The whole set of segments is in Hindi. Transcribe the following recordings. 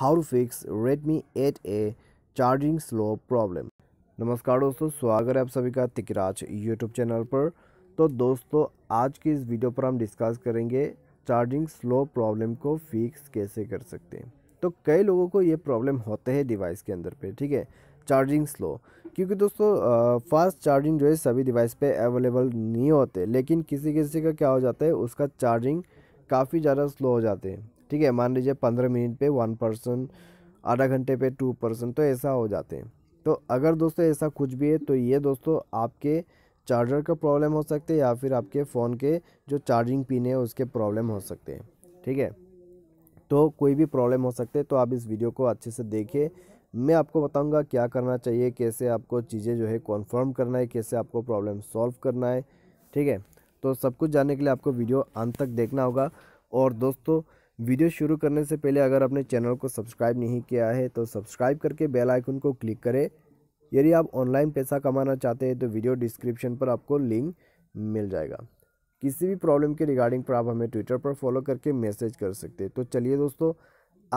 how to fix Redmi eight A charging slow problem नमस्कार दोस्तों स्वागत है आप सभी का तिकराज यूट्यूब चैनल पर तो दोस्तों आज की इस वीडियो पर हम डिस्कस करेंगे चार्जिंग स्लो प्रॉब्लम को फिक्स कैसे कर सकते हैं तो कई लोगों को ये प्रॉब्लम होते हैं डिवाइस के अंदर पे ठीक है चार्जिंग स्लो क्योंकि दोस्तों फास्ट चार्जिंग जो है सभी डिवाइस पे अवेलेबल नहीं होते लेकिन किसी किसी का क्या हो जाता है उसका चार्जिंग काफ़ी ज़्यादा स्लो हो जाते हैं ठीक है मान लीजिए पंद्रह मिनट पे वन पर्सन आधा घंटे पे टू पर्सन तो ऐसा हो जाते हैं तो अगर दोस्तों ऐसा कुछ भी है तो ये दोस्तों आपके चार्जर का प्रॉब्लम हो सकते हैं या फिर आपके फ़ोन के जो चार्जिंग पिन है उसके प्रॉब्लम हो सकते हैं ठीक है तो कोई भी प्रॉब्लम हो सकते हैं तो आप इस वीडियो को अच्छे से देखिए मैं आपको बताऊंगा क्या करना चाहिए कैसे आपको चीज़ें जो है कॉन्फर्म करना है कैसे आपको प्रॉब्लम सॉल्व करना है ठीक है तो सब कुछ जानने के लिए आपको वीडियो अंत तक देखना होगा और दोस्तों वीडियो शुरू करने से पहले अगर आपने चैनल को सब्सक्राइब नहीं किया है तो सब्सक्राइब करके बेल आइकन को क्लिक करें यदि आप ऑनलाइन पैसा कमाना चाहते हैं तो वीडियो डिस्क्रिप्शन पर आपको लिंक मिल जाएगा किसी भी प्रॉब्लम के रिगार्डिंग पर आप हमें ट्विटर पर फॉलो करके मैसेज कर सकते हैं तो चलिए दोस्तों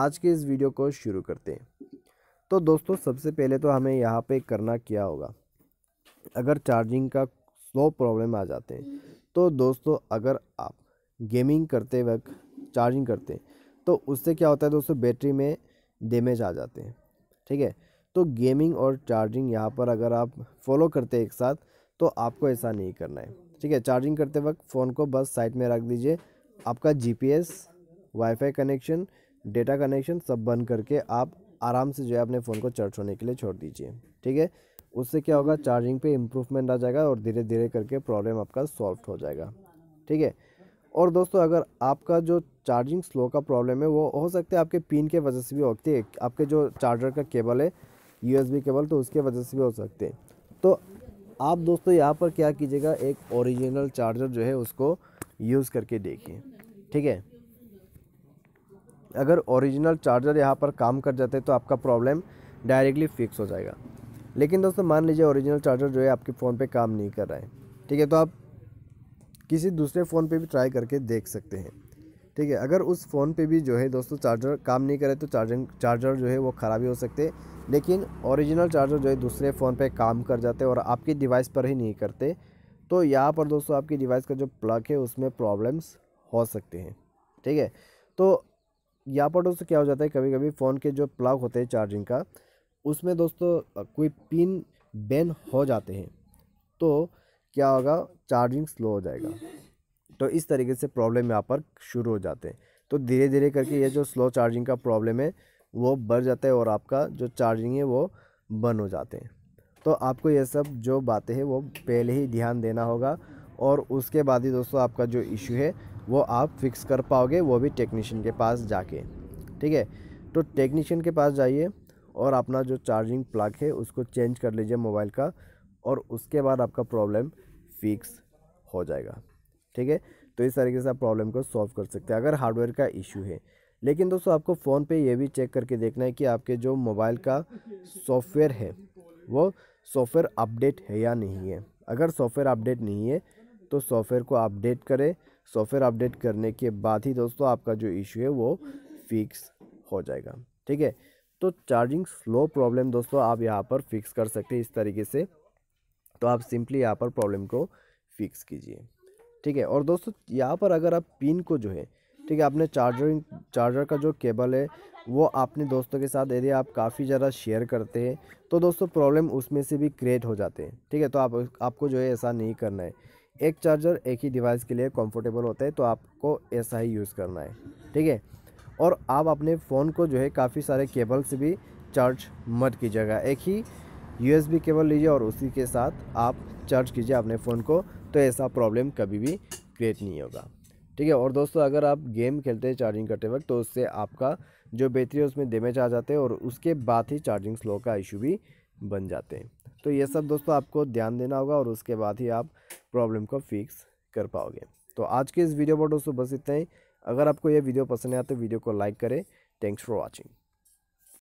आज के इस वीडियो को शुरू करते हैं तो दोस्तों सबसे पहले तो हमें यहाँ पर करना क्या होगा अगर चार्जिंग का स्लो प्रॉब्लम आ जाते हैं तो दोस्तों अगर आप गेमिंग करते वक्त चार्जिंग करते हैं तो उससे क्या होता है दोस्तों बैटरी में डैमेज आ जाते हैं ठीक है तो गेमिंग और चार्जिंग यहाँ पर अगर आप फॉलो करते हैं एक साथ तो आपको ऐसा नहीं करना है ठीक है चार्जिंग करते वक्त फ़ोन को बस साइड में रख दीजिए आपका GPS wifi connection data connection सब बंद करके आप आराम से जो है अपने फ़ोन को चार्ज होने के लिए छोड़ दीजिए ठीक है उससे क्या होगा चार्जिंग पे इम्प्रूवमेंट आ जाएगा और धीरे धीरे करके प्रॉब्लम आपका सॉल्व हो जाएगा ठीक है और दोस्तों अगर आपका जो चार्जिंग स्लो का प्रॉब्लम है वो हो सकता है आपके पिन के वजह से भी होती है आपके जो चार्जर का केबल है यूएसबी केबल तो उसके वजह से भी हो सकते हैं तो आप दोस्तों यहाँ पर क्या कीजिएगा एक ओरिजिनल चार्जर जो है उसको यूज़ करके देखिए ठीक है अगर ओरिजिनल चार्जर यहाँ पर काम कर जाते हैं तो आपका प्रॉब्लम डायरेक्टली फिक्स हो जाएगा लेकिन दोस्तों मान लीजिए ओरिजिनल चार्जर जो है आपके फ़ोन पे काम नहीं कर रहा है ठीक है तो आप किसी दूसरे फ़ोन पे भी ट्राई करके देख सकते हैं ठीक है अगर उस फ़ोन पे भी जो है दोस्तों चार्जर काम नहीं करे तो चार्जिंग चार्जर जो है वो ख़राब ही हो सकते लेकिन ओरिजिनल चार्जर जो है दूसरे फ़ोन पे काम कर जाते और आपके डिवाइस पर ही नहीं करते तो यहाँ पर दोस्तों आपकी डिवाइस का जो प्लग है उसमें प्रॉब्लम्स हो सकते हैं ठीक है तो यहाँ पर दोस्तों क्या हो जाता है कभी कभी फ़ोन के जो प्लग होते हैं चार्जिंग का उसमें दोस्तों कोई पिन बैन हो जाते हैं तो क्या होगा चार्जिंग स्लो हो जाएगा तो इस तरीके से प्रॉब्लम यहाँ पर शुरू हो जाते हैं तो धीरे धीरे करके ये जो स्लो चार्जिंग का प्रॉब्लम है वो बढ़ जाता है और आपका जो चार्जिंग है वो बंद हो जाते हैं तो आपको ये सब जो बातें हैं वो पहले ही ध्यान देना होगा और उसके बाद ही दोस्तों आपका जो इशू है वो आप फिक्स कर पाओगे वो भी टेक्नीशियन के पास जाके ठीक है तो टेक्नीशियन के पास जाइए और अपना जो चार्जिंग प्लग है उसको चेंज कर लीजिए मोबाइल का और उसके बाद आपका प्रॉब्लम फिक्स हो जाएगा ठीक है तो इस तरीके से आप प्रॉब्लम को सॉल्व कर सकते हैं अगर हार्डवेयर का इशू है लेकिन दोस्तों आपको फ़ोन पे ये भी चेक करके देखना है कि आपके जो मोबाइल का सॉफ्टवेयर है वो सॉफ्टवेयर अपडेट है या नहीं है अगर सॉफ्टवेयर अपडेट नहीं है तो सॉफ्टवेयर को अपडेट करें सॉफ्टवेयर अपडेट करने के बाद ही दोस्तों आपका जो इशू है वो फिक्स हो जाएगा ठीक है तो चार्जिंग स्लो प्रॉब्लम दोस्तों आप यहाँ पर फिक्स कर सकते हैं इस तरीके से तो आप सिंपली यहाँ पर प्रॉब्लम को फिक्स कीजिए ठीक है और दोस्तों यहाँ पर अगर आप पिन को जो है ठीक है आपने चार्जरिंग चार्जर का जो केबल है वो आपने दोस्तों के साथ यदि आप काफ़ी ज़्यादा शेयर करते हैं तो दोस्तों प्रॉब्लम उसमें से भी क्रिएट हो जाते हैं ठीक है तो आप आपको जो है ऐसा नहीं करना है एक चार्जर एक ही डिवाइस के लिए कंफर्टेबल होता है तो आपको ऐसा ही यूज़ करना है ठीक है और आप अपने फ़ोन को जो है काफ़ी सारे केबल से भी चार्ज मत कीजिएगा एक ही यूएसबी केबल लीजिए और उसी के साथ आप चार्ज कीजिए अपने फ़ोन को तो ऐसा प्रॉब्लम कभी भी क्रिएट नहीं होगा ठीक है और दोस्तों अगर आप गेम खेलते हैं चार्जिंग करते वक्त तो उससे आपका जो बैटरी है उसमें डैमेज आ जाते हैं और उसके बाद ही चार्जिंग स्लो का इशू भी बन जाते हैं तो ये सब दोस्तों आपको ध्यान देना होगा और उसके बाद ही आप प्रॉब्लम को फिक्स कर पाओगे तो आज के इस वीडियो पर दोस्तों बस इतना ही अगर आपको यह वीडियो पसंद आया तो वीडियो को लाइक करें थैंक्स फॉर वॉचिंग